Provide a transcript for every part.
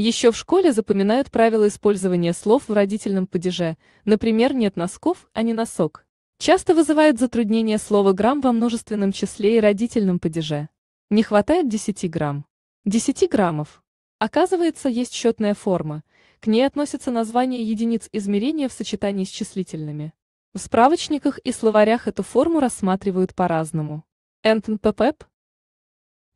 Еще в школе запоминают правила использования слов в родительном падеже, например, нет носков, а не носок. Часто вызывают затруднение слово грамм во множественном числе и родительном падеже. Не хватает 10 грамм. 10 граммов. Оказывается, есть счетная форма. К ней относятся названия единиц измерения в сочетании с числительными. В справочниках и словарях эту форму рассматривают по-разному. НТНПП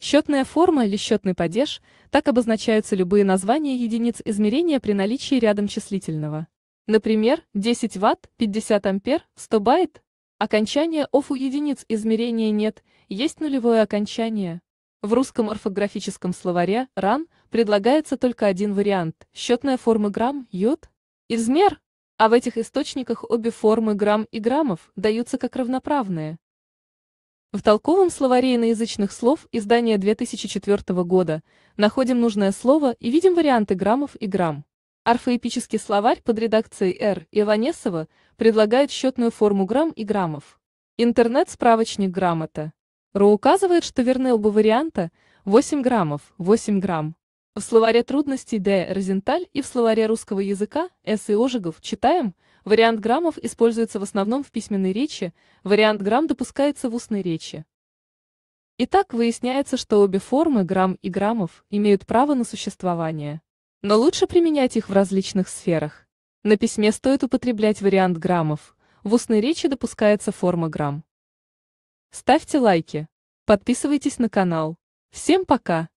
Счетная форма или счетный падеж – так обозначаются любые названия единиц измерения при наличии рядом числительного. Например, 10 Вт, 50 Ампер, 100 байт. Окончания ов у единиц измерения нет, есть нулевое окончание. В русском орфографическом словаре «ран» предлагается только один вариант – счетная форма грамм, йод, измер, а в этих источниках обе формы грамм и граммов даются как равноправные. В толковом словаре иноязычных слов издания 2004 года находим нужное слово и видим варианты граммов и грамм. Орфоэпический словарь под редакцией Р. Иванесова предлагает счетную форму грамм и граммов. Интернет-справочник грамота. РО указывает, что верны оба варианта 8 граммов, 8 грамм. В словаре трудностей Д. Розенталь и в словаре русского языка С. и Ожегов читаем, вариант граммов используется в основном в письменной речи, вариант грамм допускается в устной речи. Итак, выясняется, что обе формы грамм и граммов имеют право на существование. Но лучше применять их в различных сферах. На письме стоит употреблять вариант граммов, в устной речи допускается форма грамм. Ставьте лайки, подписывайтесь на канал. Всем пока!